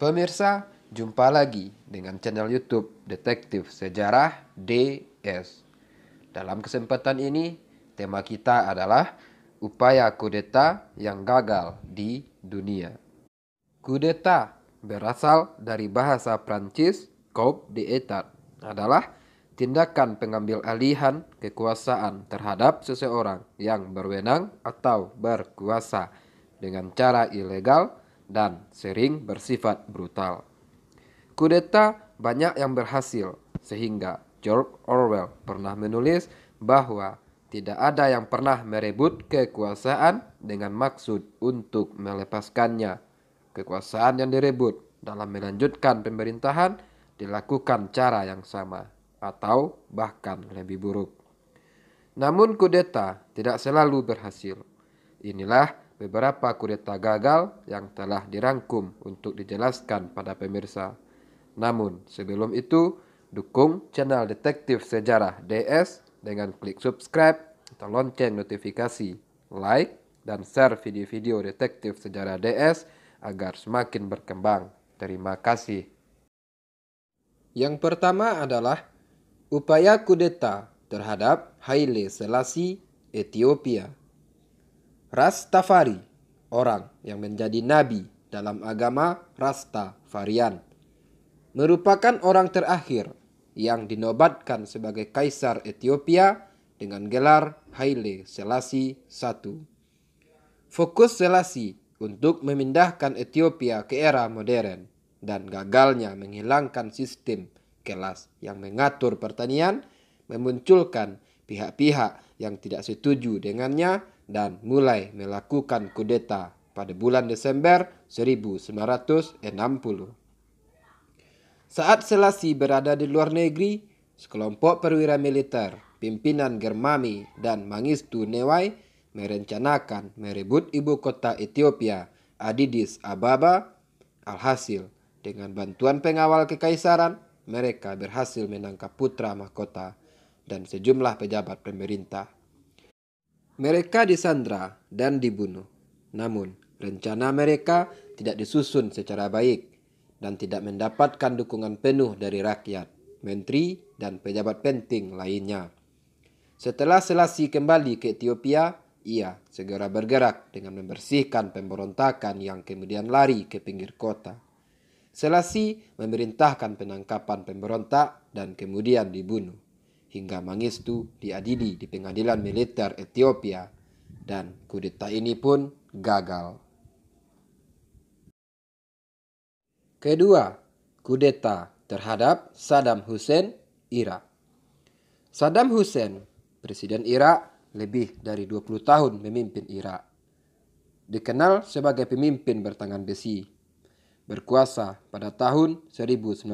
Pemirsa, jumpa lagi dengan channel YouTube Detektif Sejarah DS. Dalam kesempatan ini, tema kita adalah upaya kudeta yang gagal di dunia. Kudeta berasal dari bahasa Prancis coup d'état adalah tindakan pengambil alihan kekuasaan terhadap seseorang yang berwenang atau berkuasa dengan cara ilegal dan sering bersifat brutal. Kudeta banyak yang berhasil, sehingga George Orwell pernah menulis bahwa tidak ada yang pernah merebut kekuasaan dengan maksud untuk melepaskannya. Kekuasaan yang direbut dalam melanjutkan pemerintahan dilakukan cara yang sama atau bahkan lebih buruk. Namun kudeta tidak selalu berhasil. Inilah beberapa kudeta gagal yang telah dirangkum untuk dijelaskan pada pemirsa. Namun, sebelum itu, dukung channel Detektif Sejarah DS dengan klik subscribe atau lonceng notifikasi, like, dan share video-video Detektif Sejarah DS agar semakin berkembang. Terima kasih. Yang pertama adalah upaya kudeta terhadap Haile Selassie, Ethiopia. Rastafari, orang yang menjadi nabi dalam agama Rastafarian, merupakan orang terakhir yang dinobatkan sebagai kaisar Ethiopia dengan gelar Haile Selassie I. Fokus Selassie untuk memindahkan Ethiopia ke era modern dan gagalnya menghilangkan sistem kelas yang mengatur pertanian memunculkan pihak-pihak yang tidak setuju dengannya dan mulai melakukan kudeta pada bulan Desember 1960. Saat Selasi berada di luar negeri, sekelompok perwira militer, pimpinan Germami dan Mangistu Newai merencanakan merebut ibu kota Ethiopia, Adidis Ababa. Alhasil, dengan bantuan pengawal kekaisaran, mereka berhasil menangkap putra mahkota dan sejumlah pejabat pemerintah mereka disandra dan dibunuh. Namun, rencana mereka tidak disusun secara baik dan tidak mendapatkan dukungan penuh dari rakyat, menteri, dan pejabat penting lainnya. Setelah Selasi kembali ke Ethiopia, ia segera bergerak dengan membersihkan pemberontakan yang kemudian lari ke pinggir kota. Selasi memerintahkan penangkapan pemberontak dan kemudian dibunuh hingga Mangistu diadili di pengadilan militer Ethiopia dan kudeta ini pun gagal. Kedua, kudeta terhadap Saddam Hussein Irak. Saddam Hussein, presiden Irak, lebih dari 20 tahun memimpin Irak. Dikenal sebagai pemimpin bertangan besi, berkuasa pada tahun 1979.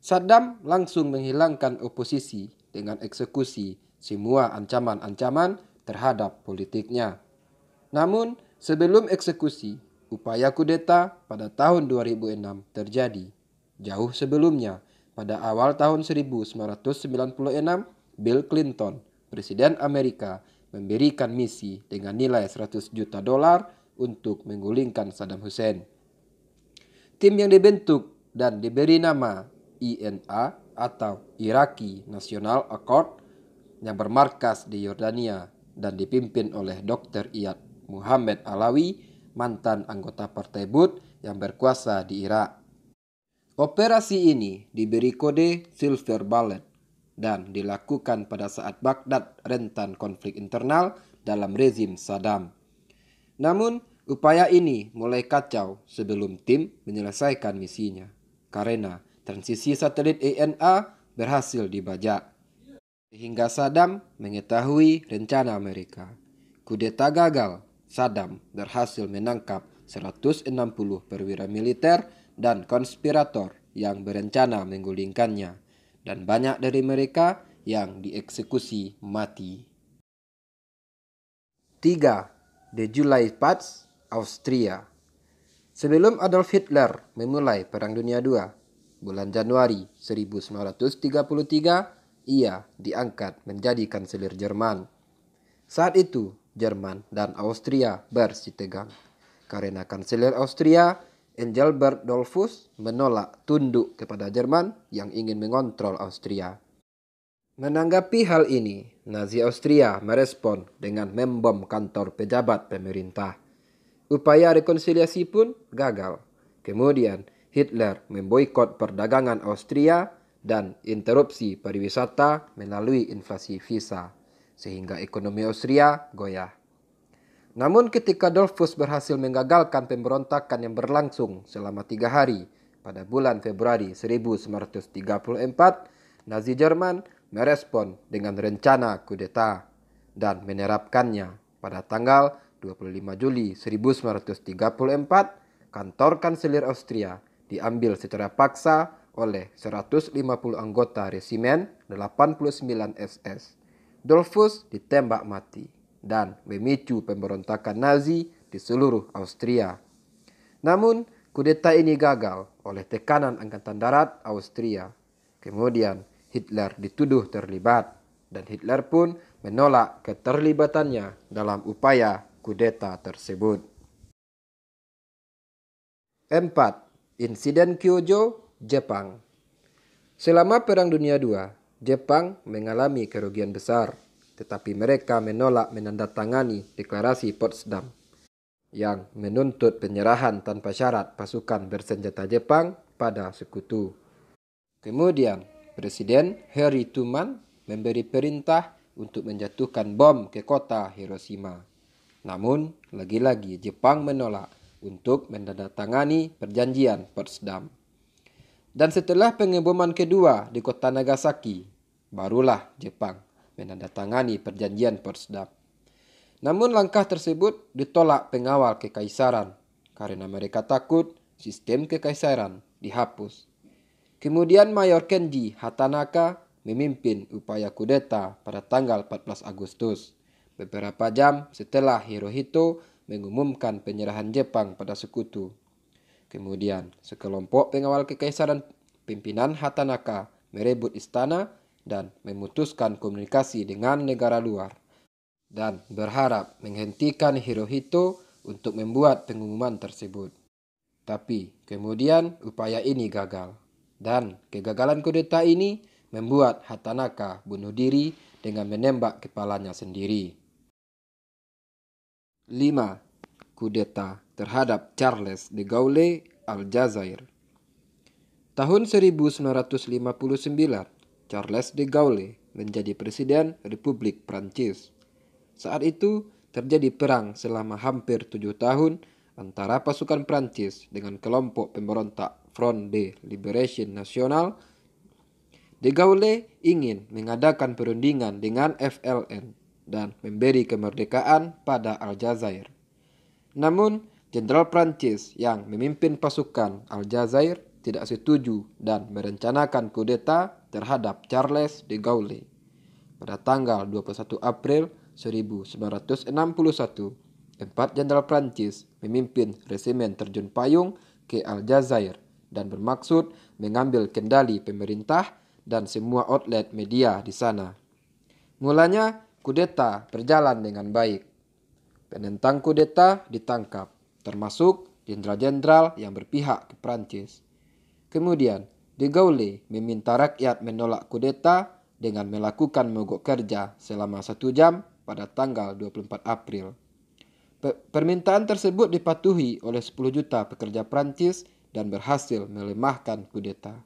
Saddam langsung menghilangkan oposisi dengan eksekusi semua ancaman-ancaman terhadap politiknya. Namun, sebelum eksekusi, upaya kudeta pada tahun 2006 terjadi. Jauh sebelumnya, pada awal tahun 1996, Bill Clinton, Presiden Amerika, memberikan misi dengan nilai 100 juta dolar untuk menggulingkan Saddam Hussein. Tim yang dibentuk dan diberi nama INA atau Iraqi National Accord yang bermarkas di Yordania dan dipimpin oleh Dr. Iyad Muhammad Alawi, mantan anggota Partai Bud yang berkuasa di Irak. Operasi ini diberi kode Silver Bullet dan dilakukan pada saat Baghdad rentan konflik internal dalam rezim Saddam. Namun, upaya ini mulai kacau sebelum tim menyelesaikan misinya karena transisi satelit ENA berhasil dibajak. Sehingga Saddam mengetahui rencana Amerika. Kudeta gagal, Saddam berhasil menangkap 160 perwira militer dan konspirator yang berencana menggulingkannya, dan banyak dari mereka yang dieksekusi mati. 3. The July Pats, Austria Sebelum Adolf Hitler memulai Perang Dunia II, Bulan Januari 1933, ia diangkat menjadi kanselir Jerman. Saat itu, Jerman dan Austria bersitegang. Karena kanselir Austria, Engelbert Dollfuss menolak tunduk kepada Jerman yang ingin mengontrol Austria. Menanggapi hal ini, Nazi Austria merespon dengan membom kantor pejabat pemerintah. Upaya rekonsiliasi pun gagal. Kemudian, Hitler memboikot perdagangan Austria dan interupsi pariwisata melalui inflasi visa, sehingga ekonomi Austria goyah. Namun ketika Dolfus berhasil menggagalkan pemberontakan yang berlangsung selama tiga hari pada bulan Februari 1934, Nazi Jerman merespon dengan rencana kudeta dan menerapkannya pada tanggal 25 Juli 1934, kantor kanselir Austria diambil secara paksa oleh 150 anggota resimen 89 SS. Dolfus ditembak mati dan memicu pemberontakan Nazi di seluruh Austria. Namun, kudeta ini gagal oleh tekanan Angkatan Darat Austria. Kemudian, Hitler dituduh terlibat dan Hitler pun menolak keterlibatannya dalam upaya kudeta tersebut. 4. Insiden Kyojo, Jepang. Selama Perang Dunia II, Jepang mengalami kerugian besar, tetapi mereka menolak menandatangani deklarasi Potsdam yang menuntut penyerahan tanpa syarat pasukan bersenjata Jepang pada sekutu. Kemudian, Presiden Harry Truman memberi perintah untuk menjatuhkan bom ke kota Hiroshima. Namun, lagi-lagi Jepang menolak untuk menandatangani perjanjian Potsdam. Dan setelah pengeboman kedua di kota Nagasaki, barulah Jepang menandatangani perjanjian Potsdam. Namun langkah tersebut ditolak pengawal kekaisaran karena mereka takut sistem kekaisaran dihapus. Kemudian Mayor Kenji Hatanaka memimpin upaya kudeta pada tanggal 14 Agustus. Beberapa jam setelah Hirohito mengumumkan penyerahan Jepang pada sekutu. Kemudian, sekelompok pengawal kekaisaran pimpinan Hatanaka merebut istana dan memutuskan komunikasi dengan negara luar dan berharap menghentikan Hirohito untuk membuat pengumuman tersebut. Tapi kemudian upaya ini gagal dan kegagalan kudeta ini membuat Hatanaka bunuh diri dengan menembak kepalanya sendiri kudeta terhadap Charles de Gaulle Aljazair. Tahun 1959, Charles de Gaulle menjadi presiden Republik Prancis. Saat itu terjadi perang selama hampir tujuh tahun antara pasukan Prancis dengan kelompok pemberontak Front de Liberation National. De Gaulle ingin mengadakan perundingan dengan FLN dan memberi kemerdekaan pada Aljazair. Namun, Jenderal Prancis yang memimpin pasukan Aljazair tidak setuju dan merencanakan kudeta terhadap Charles de Gaulle. Pada tanggal 21 April 1961, empat jenderal Prancis memimpin resimen terjun payung ke Aljazair dan bermaksud mengambil kendali pemerintah dan semua outlet media di sana. Mulanya, kudeta berjalan dengan baik. Penentang kudeta ditangkap, termasuk jenderal-jenderal yang berpihak ke Prancis. Kemudian, De Gaulle meminta rakyat menolak kudeta dengan melakukan mogok kerja selama satu jam pada tanggal 24 April. Permintaan tersebut dipatuhi oleh 10 juta pekerja Prancis dan berhasil melemahkan kudeta.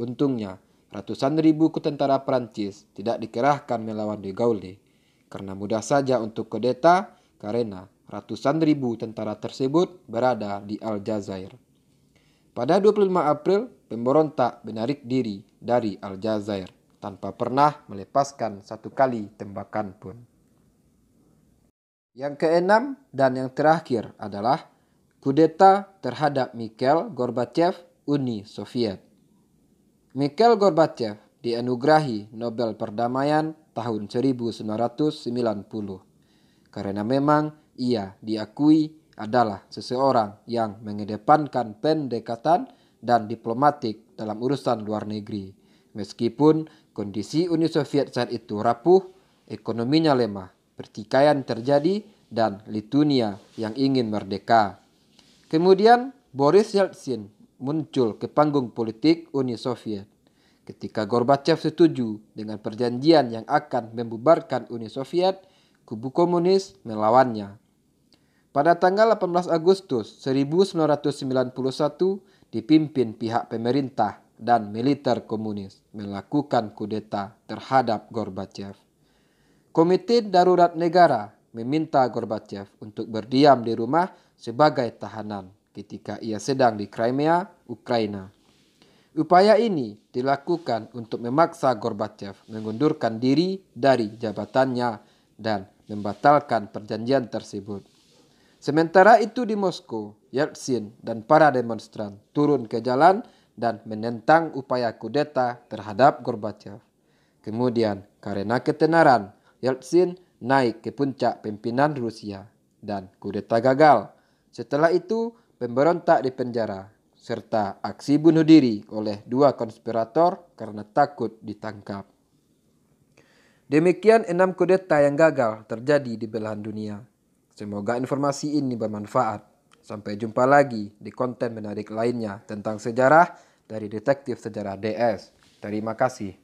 Untungnya, Ratusan ribu kutentara Prancis tidak dikerahkan melawan de Gaulle karena mudah saja untuk kudeta karena ratusan ribu tentara tersebut berada di Aljazair. Pada 25 April, pemberontak menarik diri dari Aljazair tanpa pernah melepaskan satu kali tembakan pun. Yang keenam dan yang terakhir adalah kudeta terhadap Mikhail Gorbachev Uni Soviet. Mikhail Gorbachev dianugerahi Nobel Perdamaian tahun 1990 karena memang ia diakui adalah seseorang yang mengedepankan pendekatan dan diplomatik dalam urusan luar negeri. Meskipun kondisi Uni Soviet saat itu rapuh, ekonominya lemah, pertikaian terjadi, dan Lithuania yang ingin merdeka. Kemudian Boris Yeltsin muncul ke panggung politik Uni Soviet. Ketika Gorbachev setuju dengan perjanjian yang akan membubarkan Uni Soviet, kubu komunis melawannya. Pada tanggal 18 Agustus 1991, dipimpin pihak pemerintah dan militer komunis melakukan kudeta terhadap Gorbachev. Komite Darurat Negara meminta Gorbachev untuk berdiam di rumah sebagai tahanan ketika ia sedang di Crimea, Ukraina. Upaya ini dilakukan untuk memaksa Gorbachev mengundurkan diri dari jabatannya dan membatalkan perjanjian tersebut. Sementara itu di Moskow, Yeltsin dan para demonstran turun ke jalan dan menentang upaya kudeta terhadap Gorbachev. Kemudian, karena ketenaran, Yeltsin naik ke puncak pimpinan Rusia dan kudeta gagal. Setelah itu, pemberontak di penjara, serta aksi bunuh diri oleh dua konspirator karena takut ditangkap. Demikian enam kudeta yang gagal terjadi di belahan dunia. Semoga informasi ini bermanfaat. Sampai jumpa lagi di konten menarik lainnya tentang sejarah dari Detektif Sejarah DS. Terima kasih.